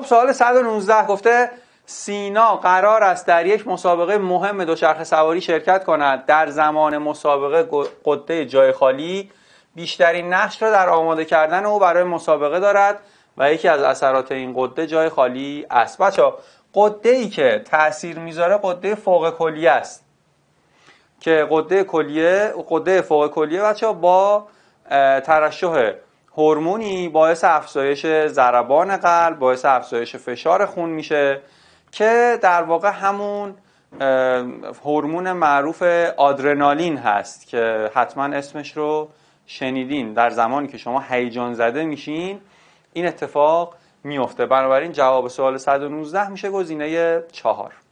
خب سوال 119 گفته سینا قرار است در یک مسابقه مهم دوچرخه سواری شرکت کند در زمان مسابقه قده جای خالی بیشترین نقش را در آماده کردن او برای مسابقه دارد و یکی از اثرات این قده جای خالی است بچه قده ای که تاثیر میذاره قده فوق کلیه است که قده کلیه قده فوق کلیه بچه با ترشح هورمونی باعث افزایش ضربان قلب باعث افزایش فشار خون میشه که در واقع همون هورمون معروف آدرنالین هست که حتما اسمش رو شنیدین در زمانی که شما هیجان زده میشین این اتفاق میفته بنابراین جواب سوال 119 میشه گزینه چهار